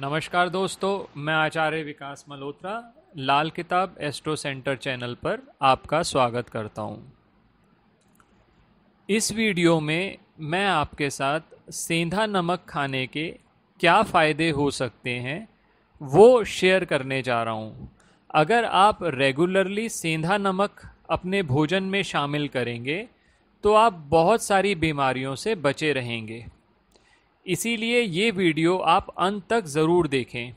नमस्कार दोस्तों मैं आचार्य विकास मल्होत्रा लाल किताब एस्ट्रो सेंटर चैनल पर आपका स्वागत करता हूं। इस वीडियो में मैं आपके साथ सेंधा नमक खाने के क्या फ़ायदे हो सकते हैं वो शेयर करने जा रहा हूं। अगर आप रेगुलरली सेंधा नमक अपने भोजन में शामिल करेंगे तो आप बहुत सारी बीमारियों से बचे रहेंगे इसीलिए ये वीडियो आप अंत तक ज़रूर देखें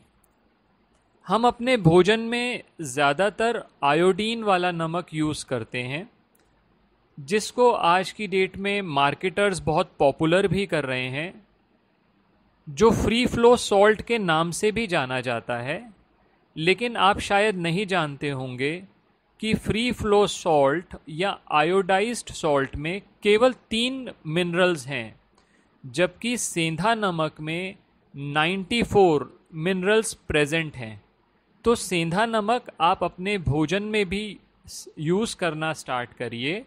हम अपने भोजन में ज़्यादातर आयोडीन वाला नमक यूज़ करते हैं जिसको आज की डेट में मार्केटर्स बहुत पॉपुलर भी कर रहे हैं जो फ्री फ्लो सॉल्ट के नाम से भी जाना जाता है लेकिन आप शायद नहीं जानते होंगे कि फ्री फ्लो सॉल्ट या आयोडाइज्ड सॉल्ट में केवल तीन मिनरल्स हैं जबकि सेंधा नमक में 94 मिनरल्स प्रेजेंट हैं तो सेंधा नमक आप अपने भोजन में भी यूज़ करना स्टार्ट करिए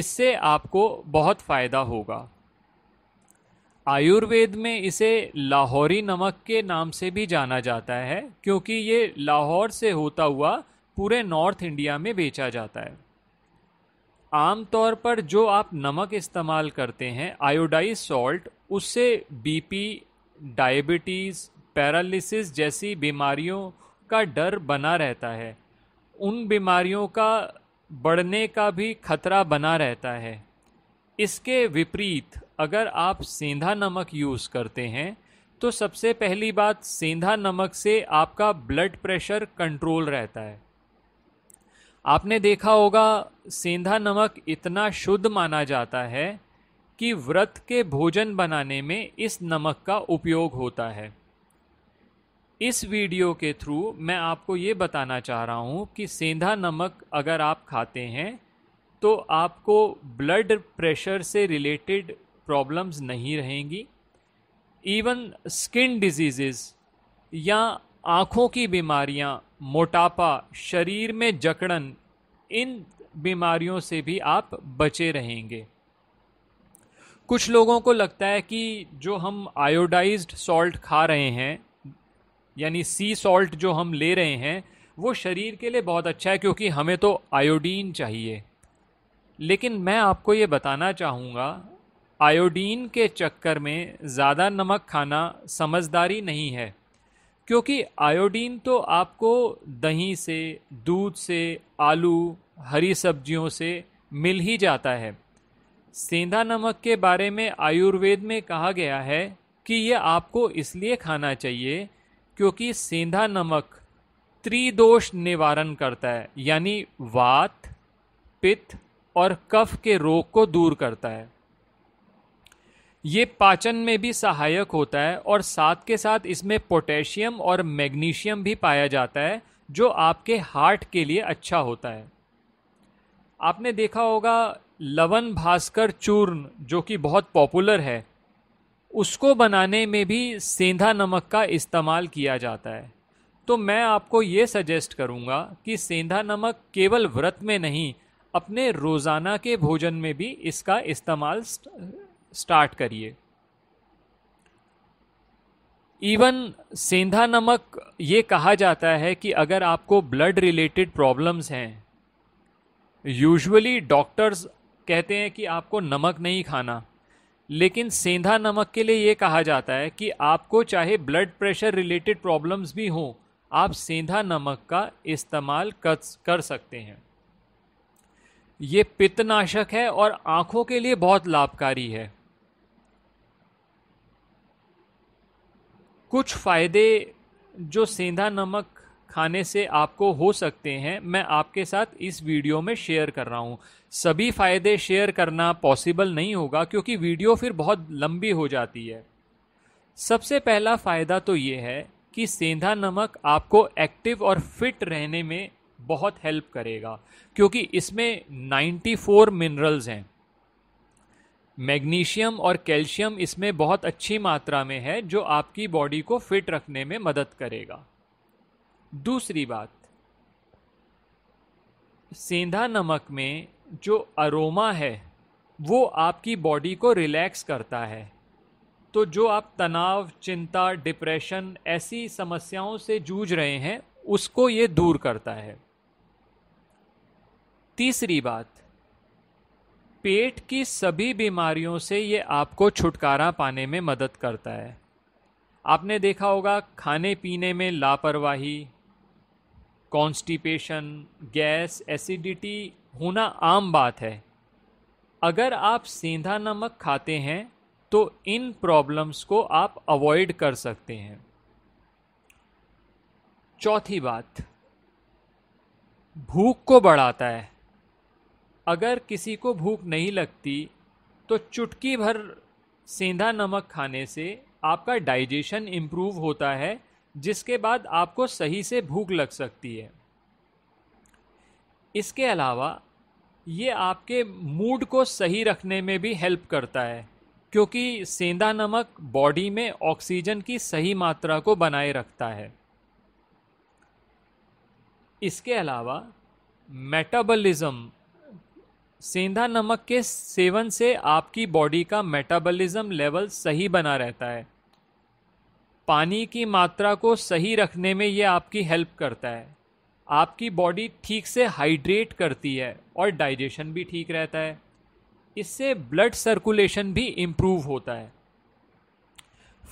इससे आपको बहुत फ़ायदा होगा आयुर्वेद में इसे लाहौरी नमक के नाम से भी जाना जाता है क्योंकि ये लाहौर से होता हुआ पूरे नॉर्थ इंडिया में बेचा जाता है आमतौर पर जो आप नमक इस्तेमाल करते हैं आयोडाइज सॉल्ट उससे बीपी डायबिटीज़ पैरालिसिस जैसी बीमारियों का डर बना रहता है उन बीमारियों का बढ़ने का भी खतरा बना रहता है इसके विपरीत अगर आप सेंधा नमक यूज़ करते हैं तो सबसे पहली बात सेंधा नमक से आपका ब्लड प्रेशर कंट्रोल रहता है आपने देखा होगा सेंधा नमक इतना शुद्ध माना जाता है कि व्रत के भोजन बनाने में इस नमक का उपयोग होता है इस वीडियो के थ्रू मैं आपको ये बताना चाह रहा हूँ कि सेंधा नमक अगर आप खाते हैं तो आपको ब्लड प्रेशर से रिलेटेड प्रॉब्लम्स नहीं रहेंगी इवन स्किन डिजीज़ या आँखों की बीमारियाँ मोटापा शरीर में जकड़न इन बीमारियों से भी आप बचे रहेंगे कुछ लोगों को लगता है कि जो हम आयोडाइज्ड सॉल्ट खा रहे हैं यानी सी सॉल्ट जो हम ले रहे हैं वो शरीर के लिए बहुत अच्छा है क्योंकि हमें तो आयोडीन चाहिए लेकिन मैं आपको ये बताना चाहूँगा आयोडीन के चक्कर में ज़्यादा नमक खाना समझदारी नहीं है क्योंकि आयोडीन तो आपको दही से दूध से आलू हरी सब्जियों से मिल ही जाता है सेंधा नमक के बारे में आयुर्वेद में कहा गया है कि यह आपको इसलिए खाना चाहिए क्योंकि सेंधा नमक त्रिदोष निवारण करता है यानी वात पित्त और कफ के रोग को दूर करता है ये पाचन में भी सहायक होता है और साथ के साथ इसमें पोटेशियम और मैग्नीशियम भी पाया जाता है जो आपके हार्ट के लिए अच्छा होता है आपने देखा होगा लवन भास्कर चूर्ण जो कि बहुत पॉपुलर है उसको बनाने में भी सेंधा नमक का इस्तेमाल किया जाता है तो मैं आपको ये सजेस्ट करूँगा कि सेंधा नमक केवल व्रत में नहीं अपने रोज़ाना के भोजन में भी इसका इस्तेमाल स्टार्ट करिए इवन सेंधा नमक ये कहा जाता है कि अगर आपको ब्लड रिलेटेड प्रॉब्लम्स हैं यूजुअली डॉक्टर्स कहते हैं कि आपको नमक नहीं खाना लेकिन सेंधा नमक के लिए ये कहा जाता है कि आपको चाहे ब्लड प्रेशर रिलेटेड प्रॉब्लम्स भी हों आप सेंधा नमक का इस्तेमाल कर कर सकते हैं ये पित्तनाशक है और आँखों के लिए बहुत लाभकारी है कुछ फ़ायदे जो सेंधा नमक खाने से आपको हो सकते हैं मैं आपके साथ इस वीडियो में शेयर कर रहा हूँ सभी फ़ायदे शेयर करना पॉसिबल नहीं होगा क्योंकि वीडियो फिर बहुत लंबी हो जाती है सबसे पहला फ़ायदा तो ये है कि सेंधा नमक आपको एक्टिव और फिट रहने में बहुत हेल्प करेगा क्योंकि इसमें 94 मिनरल्स हैं मैग्नीशियम और कैल्शियम इसमें बहुत अच्छी मात्रा में है जो आपकी बॉडी को फिट रखने में मदद करेगा दूसरी बात सेंधा नमक में जो अरोमा है वो आपकी बॉडी को रिलैक्स करता है तो जो आप तनाव चिंता डिप्रेशन ऐसी समस्याओं से जूझ रहे हैं उसको ये दूर करता है तीसरी बात पेट की सभी बीमारियों से ये आपको छुटकारा पाने में मदद करता है आपने देखा होगा खाने पीने में लापरवाही कॉन्स्टिपेशन गैस एसिडिटी होना आम बात है अगर आप सेंधा नमक खाते हैं तो इन प्रॉब्लम्स को आप अवॉइड कर सकते हैं चौथी बात भूख को बढ़ाता है अगर किसी को भूख नहीं लगती तो चुटकी भर सेंधा नमक खाने से आपका डाइजेशन इम्प्रूव होता है जिसके बाद आपको सही से भूख लग सकती है इसके अलावा ये आपके मूड को सही रखने में भी हेल्प करता है क्योंकि सेंधा नमक बॉडी में ऑक्सीजन की सही मात्रा को बनाए रखता है इसके अलावा मेटाबॉलिज्म सेंधा नमक के सेवन से आपकी बॉडी का मेटाबॉलिज्म लेवल सही बना रहता है पानी की मात्रा को सही रखने में ये आपकी हेल्प करता है आपकी बॉडी ठीक से हाइड्रेट करती है और डाइजेशन भी ठीक रहता है इससे ब्लड सर्कुलेशन भी इम्प्रूव होता है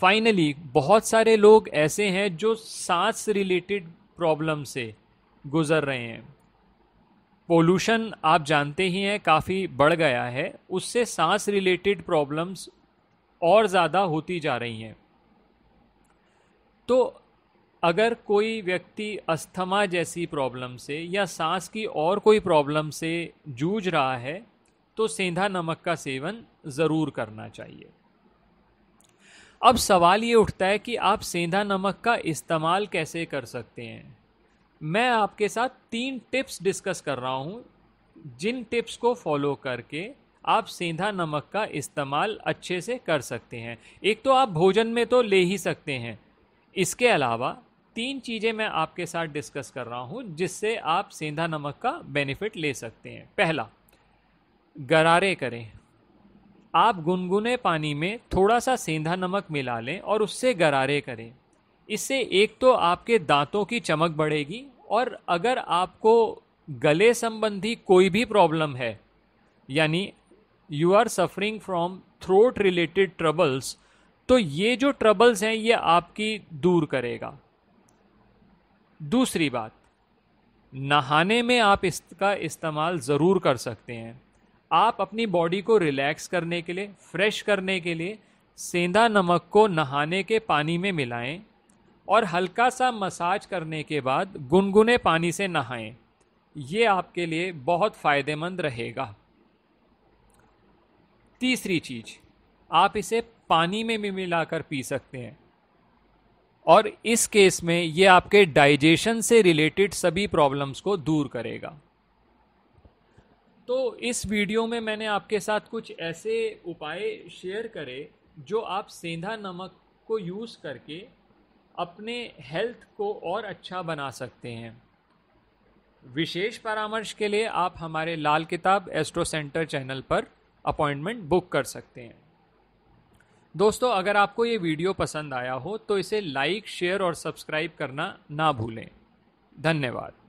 फाइनली बहुत सारे लोग ऐसे हैं जो सांस रिलेटेड प्रॉब्लम से गुज़र रहे हैं पोल्यूशन आप जानते ही हैं काफ़ी बढ़ गया है उससे सांस रिलेटेड प्रॉब्लम्स और ज़्यादा होती जा रही हैं तो अगर कोई व्यक्ति अस्थमा जैसी प्रॉब्लम से या सांस की और कोई प्रॉब्लम से जूझ रहा है तो सेंधा नमक का सेवन ज़रूर करना चाहिए अब सवाल ये उठता है कि आप सेंधा नमक का इस्तेमाल कैसे कर सकते हैं मैं आपके साथ तीन टिप्स डिस्कस कर रहा हूँ जिन टिप्स को फॉलो करके आप सेंधा नमक का इस्तेमाल अच्छे से कर सकते हैं एक तो आप भोजन में तो ले ही सकते हैं इसके अलावा तीन चीज़ें मैं आपके साथ डिस्कस कर रहा हूँ जिससे आप सेंधा नमक का बेनिफिट ले सकते हैं पहला गरारे करें आप गुनगुने पानी में थोड़ा सा सेंधा नमक मिला लें और उससे गरारे करें इससे एक तो आपके दांतों की चमक बढ़ेगी और अगर आपको गले संबंधी कोई भी प्रॉब्लम है यानी you are suffering from throat related troubles तो ये जो ट्रबल्स हैं ये आपकी दूर करेगा दूसरी बात नहाने में आप इसका इस्तेमाल ज़रूर कर सकते हैं आप अपनी बॉडी को रिलैक्स करने के लिए फ्रेश करने के लिए सेंधा नमक को नहाने के पानी में मिलाएं और हल्का सा मसाज करने के बाद गुनगुने पानी से नहाएं ये आपके लिए बहुत फ़ायदेमंद रहेगा तीसरी चीज़ आप इसे पानी में भी मिलाकर पी सकते हैं और इस केस में ये आपके डाइजेशन से रिलेटेड सभी प्रॉब्लम्स को दूर करेगा तो इस वीडियो में मैंने आपके साथ कुछ ऐसे उपाय शेयर करे जो आप सेंधा नमक को यूज़ करके अपने हेल्थ को और अच्छा बना सकते हैं विशेष परामर्श के लिए आप हमारे Lal Kitab astro centre channel पर अपॉइंटमेंट बुक कर सकते हैं दोस्तों अगर आपको ये वीडियो पसंद आया हो तो इसे लाइक शेयर और सब्सक्राइब करना ना भूलें धन्यवाद